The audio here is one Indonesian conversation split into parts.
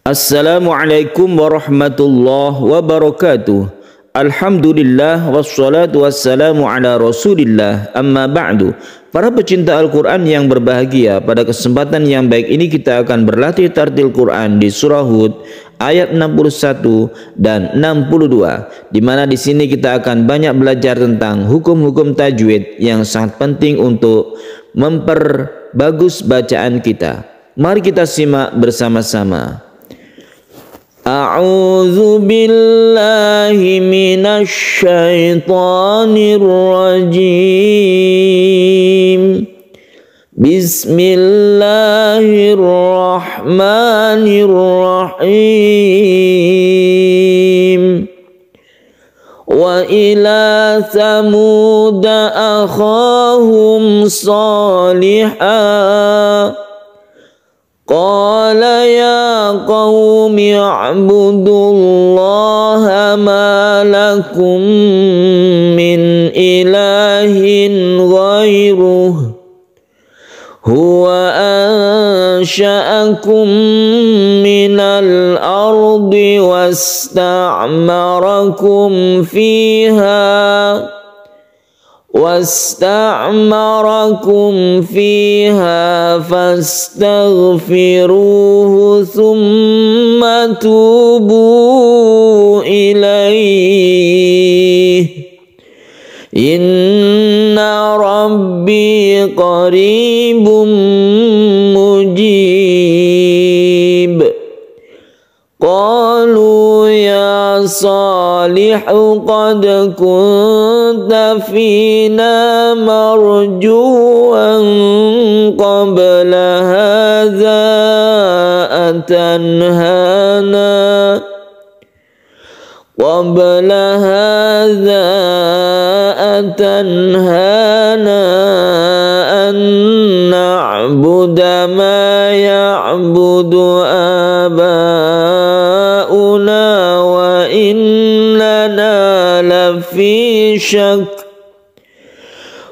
Assalamualaikum warahmatullahi wabarakatuh. Alhamdulillah wassalatu wassalamu ala rasulillah amma ba'du Para pecinta Al-Quran yang berbahagia pada kesempatan yang baik ini kita akan berlatih tartil Quran di surah Hud ayat 61 dan 62 di mana di sini kita akan banyak belajar tentang hukum-hukum tajwid yang sangat penting untuk memperbagus bacaan kita Mari kita simak bersama-sama أعوذ بالله من الشيطان الرجيم بسم الله الرحمن الرحيم وإلى ثمود أخاهم صالحاً قال يا قوم اعبدوا الله ما لكم من إله غيره هو أنشأكم من الأرض واستعمركم فيها واستعمركم فيها فاستغفروه ثم توبوا اليه ان ربي قريب مجيب قالوا يا صالح قد كنت فينا مرجوا قبل هذا أتنهانا قبل هذا أتنهانا أن نعبد ما يعبد أن في شك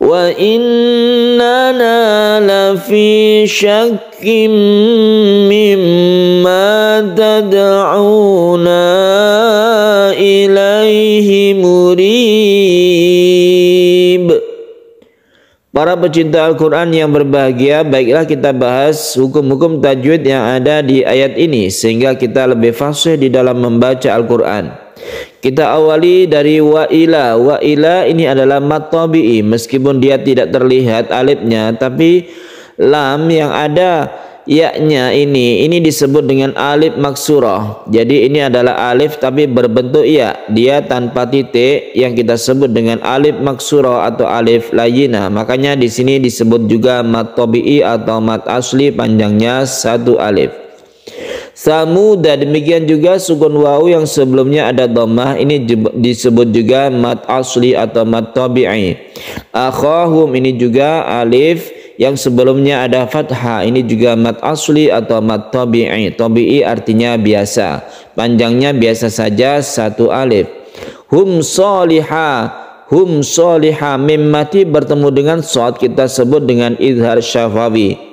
وإننا لفي شك مما تدعونا إليه مريب Para pecinta Al-Quran yang berbahagia, baiklah kita bahas hukum-hukum tajwid yang ada di ayat ini, sehingga kita lebih fasih di dalam membaca Al-Quran. Kita awali dari wa'ila. Wa'ila ini adalah mat meskipun dia tidak terlihat alifnya tapi lam yang ada yaknya ini ini disebut dengan alif maksurah. Jadi ini adalah alif tapi berbentuk ya. Dia tanpa titik yang kita sebut dengan alif maksurah atau alif layina. Makanya di sini disebut juga mat atau mat asli panjangnya satu alif. Samuda demikian juga sukun wawu yang sebelumnya ada domah ini disebut juga mat asli atau mat tabi'i. Akhahum ini juga alif yang sebelumnya ada fathah ini juga mat asli atau mat tabi'i. Tabi'i artinya biasa. Panjangnya biasa saja satu alif. Hum soliha hum soliha mimmati bertemu dengan sod kita sebut dengan idhar syafawi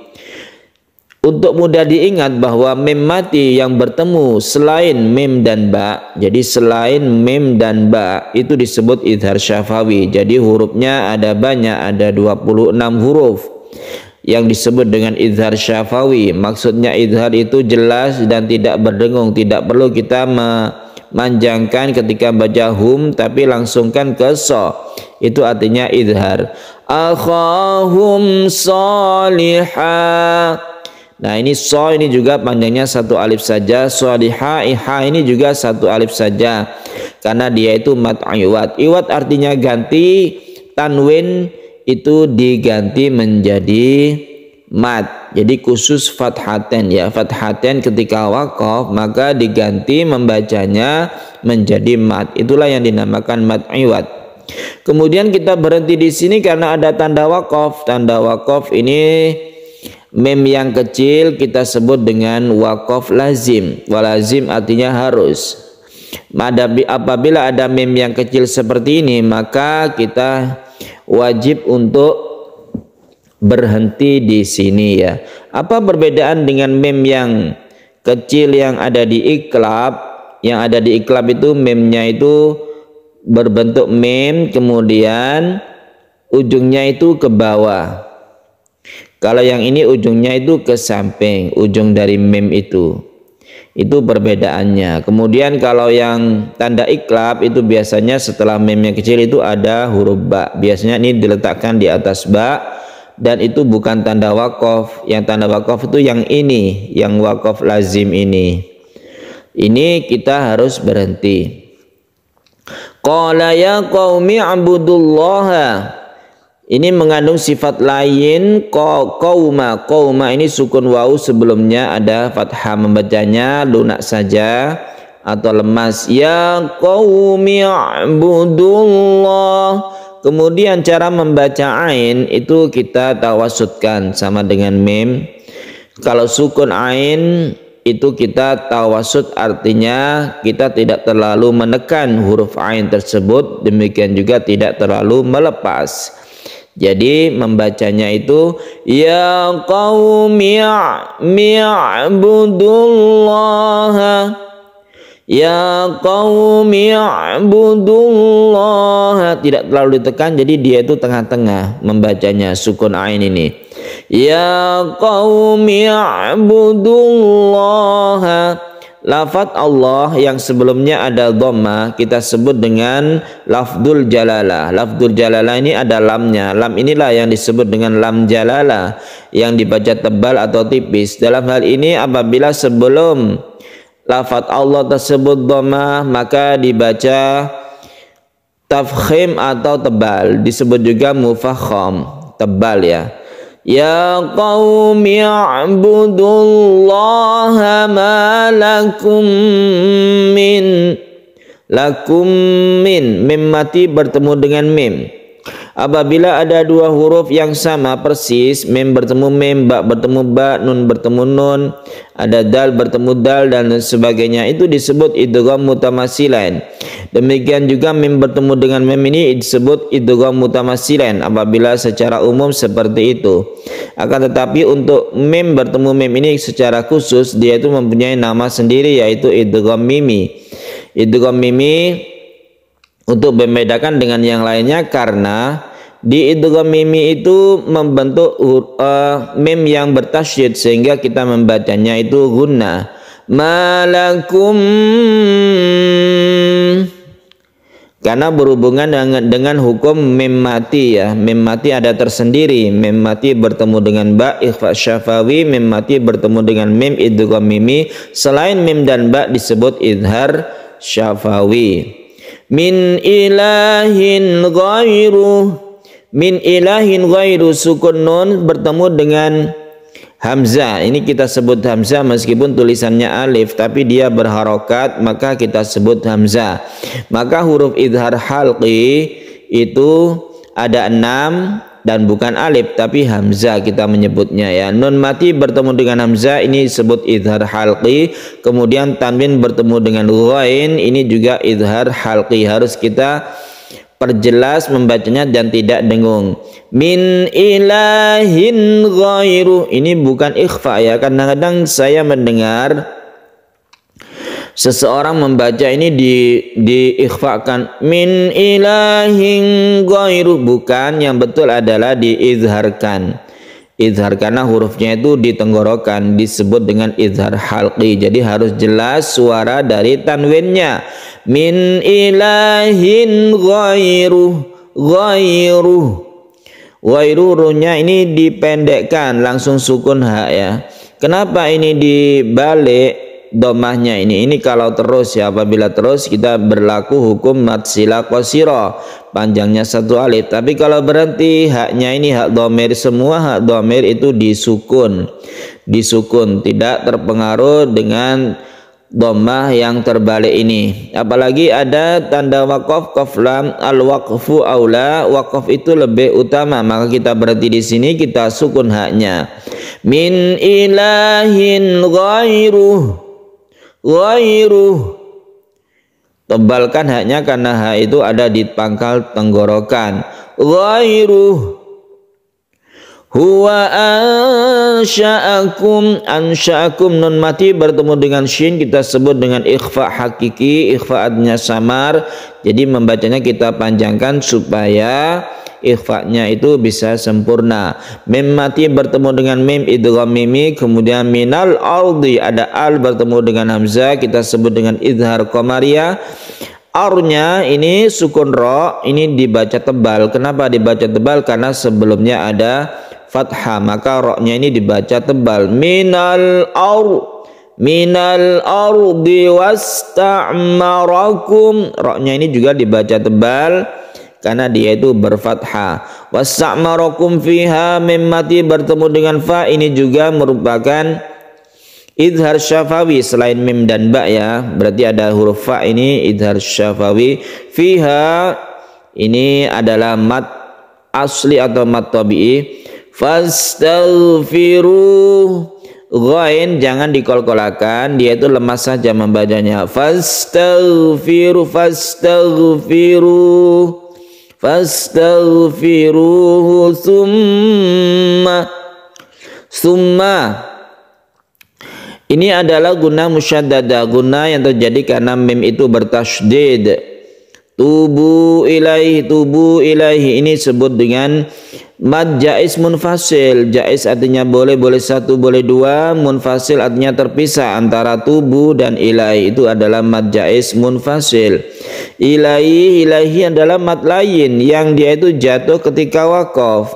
untuk mudah diingat bahwa mim mati yang bertemu selain mim dan ba. Jadi selain mim dan ba itu disebut idhar syafawi. Jadi hurufnya ada banyak, ada 26 huruf yang disebut dengan idhar syafawi. Maksudnya idhar itu jelas dan tidak berdengung, tidak perlu kita memanjangkan ketika baca hum tapi langsungkan ke so. Itu artinya idhar. Akhahum salihah Nah ini so ini juga panjangnya satu alif saja. di Soliha iha ini juga satu alif saja. Karena dia itu mat iwat. Iwat artinya ganti. Tanwin itu diganti menjadi mat. Jadi khusus fathaten ya. Fathaten ketika wakaf maka diganti membacanya menjadi mat. Itulah yang dinamakan mat iwat. Kemudian kita berhenti di sini karena ada tanda wakaf. Tanda wakaf ini Mim yang kecil kita sebut dengan wakof lazim. Walazim artinya harus. Apabila ada mim yang kecil seperti ini, maka kita wajib untuk berhenti di sini ya. Apa perbedaan dengan mim yang kecil yang ada di iklab? Yang ada di iklab itu mimnya itu berbentuk mim kemudian ujungnya itu ke bawah. Kalau yang ini ujungnya itu ke samping, ujung dari mim itu. Itu perbedaannya. Kemudian kalau yang tanda iklab itu biasanya setelah yang kecil itu ada huruf ba. Biasanya ini diletakkan di atas ba dan itu bukan tanda wakof. Yang tanda wakof itu yang ini, yang wakof lazim ini. Ini kita harus berhenti. Qala ya qaumi abudullaha ini mengandung sifat lain qauma. Qauma ini sukun wau sebelumnya ada fathah membacanya lunak saja atau lemas. Ya qaumi ibudullah. Kemudian cara membaca ain itu kita tawasudkan sama dengan mim. Kalau sukun ain itu kita tawasud artinya kita tidak terlalu menekan huruf ain tersebut demikian juga tidak terlalu melepas. Jadi membacanya itu ya qaumi mi'budullaha Ya qaumi ibudullah tidak terlalu ditekan jadi dia itu tengah-tengah membacanya sukun ain ini. Ya qaumi ibudullah Lafat Allah yang sebelumnya ada dhamma kita sebut dengan lafdul jalalah. Lafdul jalalah ini ada lamnya. Lam inilah yang disebut dengan lam jalalah yang dibaca tebal atau tipis. Dalam hal ini apabila sebelum lafat Allah tersebut dhamma maka dibaca tafkhim atau tebal disebut juga mufakham tebal ya يا قوم اعبدوا الله ما لكم من lakum min mim mati bertemu dengan mim Apabila ada dua huruf yang sama persis, mem bertemu mem, ba bertemu ba, nun bertemu nun, ada dal bertemu dal dan sebagainya, itu disebut idgham mutamasilain. Demikian juga mem bertemu dengan mem ini disebut idgham mutamasilain apabila secara umum seperti itu. Akan tetapi untuk mem bertemu mem ini secara khusus dia itu mempunyai nama sendiri yaitu idgham mimi. Idgham mimi untuk membedakan dengan yang lainnya karena di idgham mi itu membentuk uh, mim yang bertasydid sehingga kita membacanya itu guna malakum karena berhubungan dengan, dengan hukum mim mati ya mim mati ada tersendiri mim mati bertemu dengan ba ikhfa syafawi mim mati bertemu dengan mim idgham mi selain mim dan ba disebut idhar syafawi min ilahin ghairuh min ilahin ghairu sukun nun bertemu dengan hamzah. Ini kita sebut hamzah meskipun tulisannya alif tapi dia berharokat maka kita sebut hamzah. Maka huruf idhar halqi itu ada enam dan bukan alif tapi hamzah kita menyebutnya ya. Nun mati bertemu dengan hamzah ini sebut idhar halqi, kemudian tanwin bertemu dengan ghain ini juga idhar halqi harus kita perjelas membacanya dan tidak dengung. Min ilahin ghairu. Ini bukan ikhfa ya. Kadang-kadang saya mendengar seseorang membaca ini di diikhfakan min ilahin ghairu bukan yang betul adalah diizharkan izhar karena hurufnya itu di tenggorokan disebut dengan izhar halqi jadi harus jelas suara dari tanwinnya min ilahin ghairuh ghairuh ghairurunya ini dipendekkan langsung sukun ha ya kenapa ini dibalik domahnya ini ini kalau terus ya apabila terus kita berlaku hukum matsila kosiro panjangnya satu alif tapi kalau berhenti haknya ini hak domir semua hak domir itu disukun disukun tidak terpengaruh dengan domah yang terbalik ini apalagi ada tanda wakaf koflam al wakfu aula wakaf itu lebih utama maka kita berhenti di sini kita sukun haknya min ilahin ghairuh ghairuh tebalkan haknya karena hak itu ada di pangkal tenggorokan ghairuh huwa ansha'akum ansha'akum nun mati bertemu dengan shin kita sebut dengan ikhfa hakiki ikhfa adnya samar jadi membacanya kita panjangkan supaya ikhfa'nya itu bisa sempurna mim mati bertemu dengan mim idgham mimi kemudian minal ardi ada al bertemu dengan hamzah kita sebut dengan idhar komaria Arnya ini sukun ro ini dibaca tebal. Kenapa dibaca tebal? Karena sebelumnya ada fathah. Maka roknya ini dibaca tebal. Minal ar minal ardi wasta'marakum. Roknya ini juga dibaca tebal karena dia itu berfathah. Wasa'marakum fiha mimmati bertemu dengan fa ini juga merupakan idhar syafawi selain mim dan ba ya. Berarti ada huruf fa ini idhar syafawi fiha ini adalah mat asli atau mat tabi'i. firu Ghain jangan dikolkolakan dia itu lemas saja membacanya fastaghfiru fastaghfiru fastaghfiruhu summa summa ini adalah guna musyaddada guna yang terjadi karena mim itu bertasydid Tubu ilaih, tubu ilaih ini sebut dengan mad jais munfasil. Jais artinya boleh, boleh satu, boleh dua. Munfasil artinya terpisah antara tubu dan ilaih. Itu adalah mad jais munfasil. Ilaih, ilahi adalah mad lain yang dia itu jatuh ketika wakaf.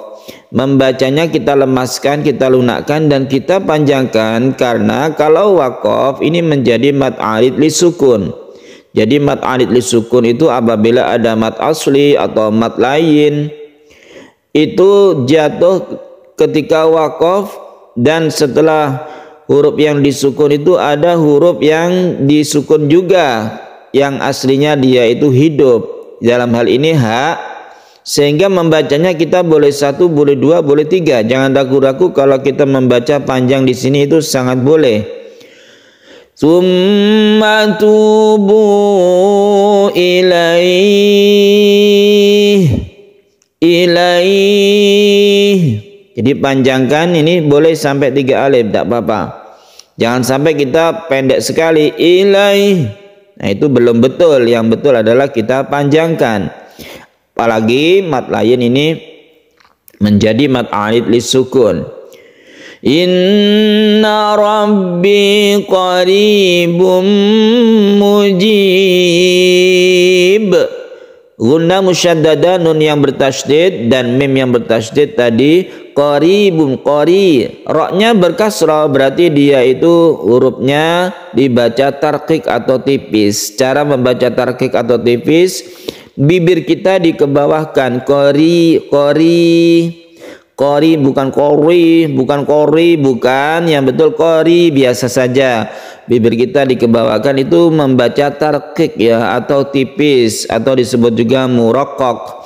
Membacanya kita lemaskan, kita lunakkan dan kita panjangkan karena kalau wakaf ini menjadi mad alit li sukun jadi mat li sukun itu apabila ada mat asli atau mat lain itu jatuh ketika wakaf dan setelah huruf yang disukun itu ada huruf yang disukun juga yang aslinya dia itu hidup. Dalam hal ini hak sehingga membacanya kita boleh satu, boleh dua, boleh tiga. Jangan ragu-ragu kalau kita membaca panjang di sini itu sangat boleh ثم توبوا ilaih ilaih jadi panjangkan ini boleh sampai tiga alif tak apa-apa jangan sampai kita pendek sekali ilaih nah itu belum betul yang betul adalah kita panjangkan apalagi mat lain ini menjadi mat alif lisukun in qaribum mujib Guna musyaddada nun yang bertasjid dan mim yang bertasjid tadi Qaribum qari. Roknya berkasrah berarti dia itu hurufnya dibaca tarqiq atau tipis. Cara membaca tarqiq atau tipis bibir kita dikebawahkan qari qari Kori bukan kori, bukan kori, bukan yang betul kori biasa saja. Bibir kita dikebawakan itu membaca tarkik ya atau tipis atau disebut juga murokok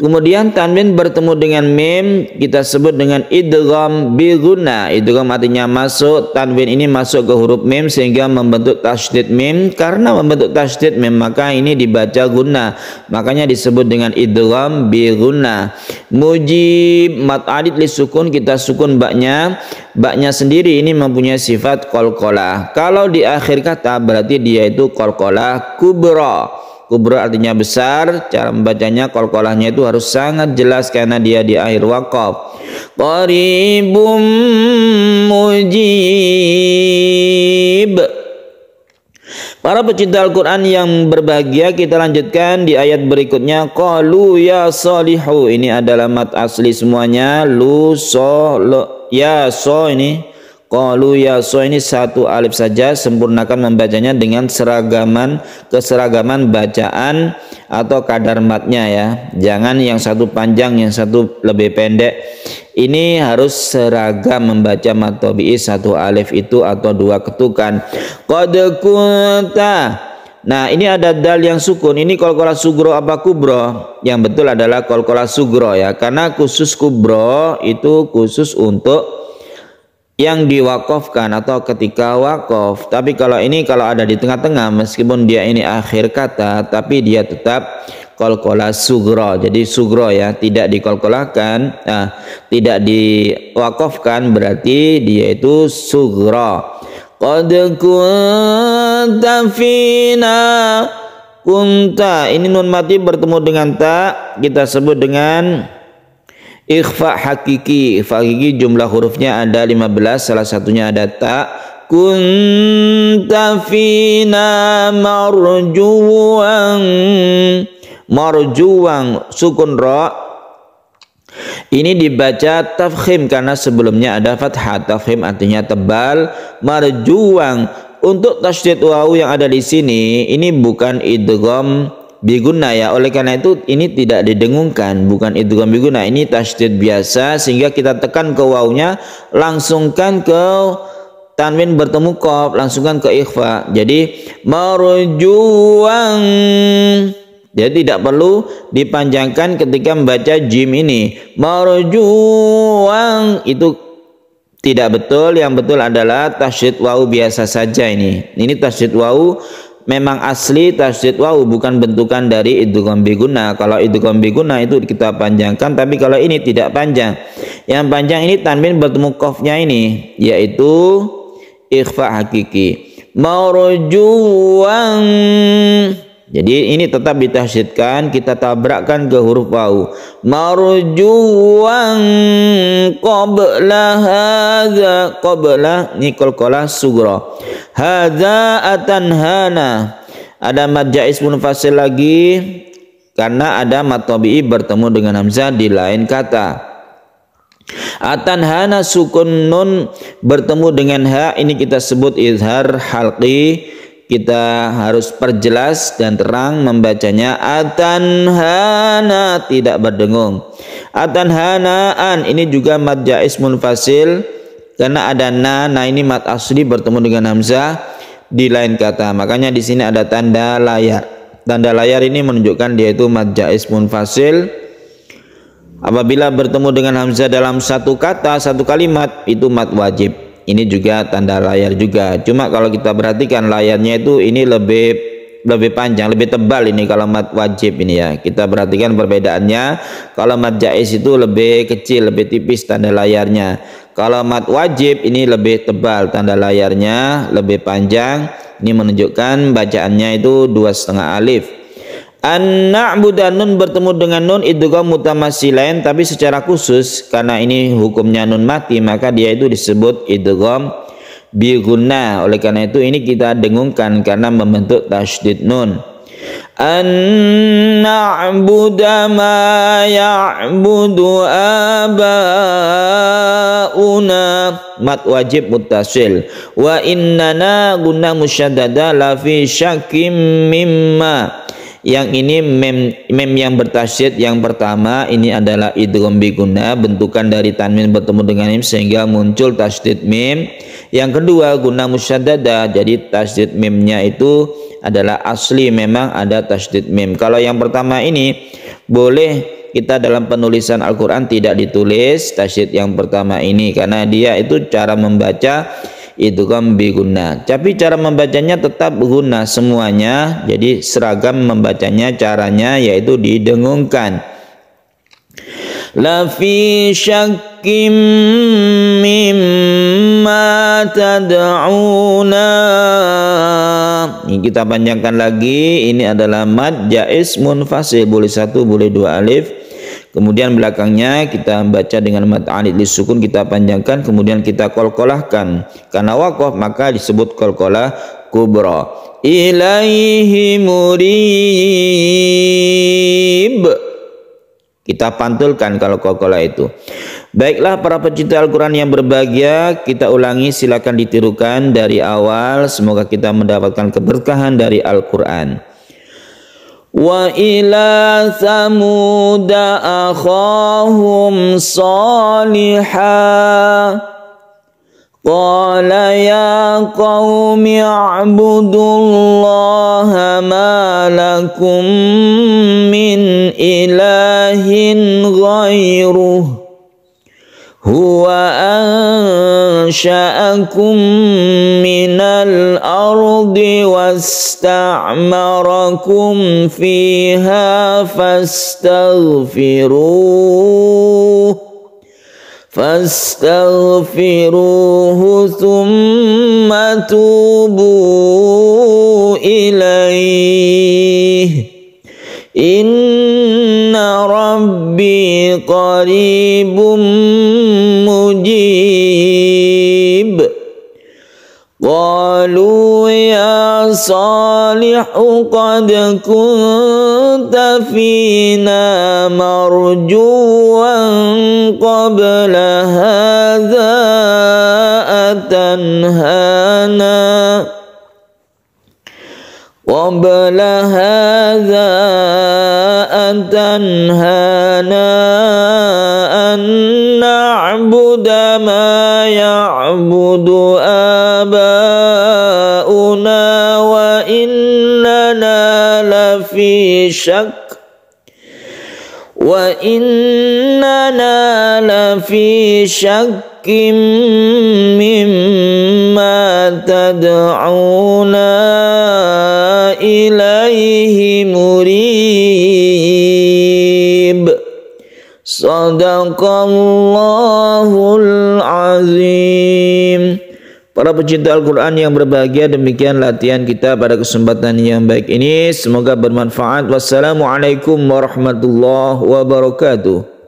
Kemudian tanwin bertemu dengan mim kita sebut dengan idgham bi guna. Idgham artinya masuk, tanwin ini masuk ke huruf mim sehingga membentuk tasydid mim. Karena membentuk tasydid mim maka ini dibaca guna. Makanya disebut dengan idgham bi guna. Mujib mat adit li sukun kita sukun baknya. Baknya sendiri ini mempunyai sifat kolkola. Kalau di akhir kata berarti dia itu kolkola kubra Kubro artinya besar, cara membacanya kol-kolahnya itu harus sangat jelas karena dia di akhir wakaf. Qaribum mujib. Para pecinta Al-Quran yang berbahagia kita lanjutkan di ayat berikutnya Qalu ya solihu Ini adalah mat asli semuanya Lu so lo, ya so ini ya so ini satu alif saja sempurnakan membacanya dengan seragaman keseragaman bacaan atau kadar matnya ya. Jangan yang satu panjang yang satu lebih pendek. Ini harus seragam membaca mat tabi'i satu alif itu atau dua ketukan. kode kunta Nah ini ada dal yang sukun Ini kolkola sugro apa kubro Yang betul adalah kolkola sugro ya Karena khusus kubro itu khusus untuk yang diwakofkan atau ketika wakof. Tapi kalau ini kalau ada di tengah-tengah meskipun dia ini akhir kata tapi dia tetap kolkola sugro. Jadi sugro ya tidak dikolkolakan, nah, tidak diwakofkan berarti dia itu sugro. Qad kunta fina kunta ini nun mati bertemu dengan ta kita sebut dengan Ikhfa hakiki, ikhfa hakiki jumlah hurufnya ada 15, salah satunya ada ta. Kunta fina marjuwang. Marjuwang sukun ro. Ini dibaca tafhim karena sebelumnya ada fathah. tafhim, artinya tebal. Marjuwang untuk tasydid wa'u yang ada di sini ini bukan idgham biguna ya oleh karena itu ini tidak didengungkan bukan itu idgham kan biguna ini tasdid biasa sehingga kita tekan ke wawunya langsungkan ke tanwin bertemu kop langsungkan ke ikhfa jadi marjuang jadi tidak perlu dipanjangkan ketika membaca jim ini marjuang itu tidak betul yang betul adalah tasydid wau biasa saja ini ini tasydid wau memang asli tasjid wawu bukan bentukan dari idgham biguna. Kalau idgham biguna itu kita panjangkan tapi kalau ini tidak panjang. Yang panjang ini tanwin bertemu kofnya ini yaitu ikhfa hakiki. rujuang. Jadi ini tetap ditahsidkan kita tabrakkan ke huruf wau. Marjuwan qabla hadza qabla nikol kola sugro. Hadza atanhana. Ada mad jaiz munfasil lagi karena ada mad tabi'i bertemu dengan hamzah di lain kata. Atanhana sukun nun bertemu dengan ha ini kita sebut izhar halqi kita harus perjelas dan terang membacanya atanhana tidak berdengung atanhanaan ini juga mad jaiz munfasil karena ada na nah ini mad asli bertemu dengan hamzah di lain kata makanya di sini ada tanda layar tanda layar ini menunjukkan dia itu mad jaiz munfasil apabila bertemu dengan hamzah dalam satu kata satu kalimat itu mad wajib ini juga tanda layar juga cuma kalau kita perhatikan layarnya itu ini lebih lebih panjang lebih tebal ini kalau mat wajib ini ya kita perhatikan perbedaannya kalau mat jais itu lebih kecil lebih tipis tanda layarnya kalau mat wajib ini lebih tebal tanda layarnya lebih panjang ini menunjukkan bacaannya itu dua setengah alif An-na'buda nun bertemu dengan nun idgham lain tapi secara khusus karena ini hukumnya nun mati maka dia itu disebut idgham guna oleh karena itu ini kita dengungkan karena membentuk tasydid nun an na'budu ma ya'budu abauna mat wajib muttasil wa innana guna musyaddada la fi syakkim mimma yang ini mem, mem yang bertasyid yang pertama ini adalah idrom biguna bentukan dari tanwin bertemu dengan mim sehingga muncul tasdid mim. Yang kedua guna musyadada jadi tasdid mimnya itu adalah asli memang ada tasdid mim. Kalau yang pertama ini boleh kita dalam penulisan Al-Qur'an tidak ditulis tasdid yang pertama ini karena dia itu cara membaca itu kan guna. Tapi cara membacanya tetap guna semuanya. Jadi seragam membacanya caranya yaitu didengungkan. Lafi mimma tad'una. Ini kita panjangkan lagi. Ini adalah mad jais munfasil. Boleh satu, boleh dua alif Kemudian belakangnya kita baca dengan mat alid li sukun kita panjangkan kemudian kita kolkolahkan karena wakoh maka disebut kolkolah kubra. Ilaihi murib. Kita pantulkan kalau kolkolah itu. Baiklah para pecinta Al-Quran yang berbahagia, kita ulangi silakan ditirukan dari awal. Semoga kita mendapatkan keberkahan dari Al-Quran. وإلى ثمود أخاهم صالحا قال يا قوم اعبدوا الله ما لكم من إله غيره هو أنشأكم من الأرض واستعمركم فيها فاستغفروه فاستغفروه ثم توبوا إليه إن إن ربي قريب مجيب قالوا يا صالح قد كنت فينا مرجوا قبل هذا أتنهانا قبل هذا أتنهانا أن نعبد ما يعبد آباؤنا وإننا لفي شك وإننا لفي شك مما تدعونا ilaihi murib Sadaqallahul azim Para pecinta Al-Quran yang berbahagia demikian latihan kita pada kesempatan yang baik ini Semoga bermanfaat Wassalamualaikum warahmatullahi wabarakatuh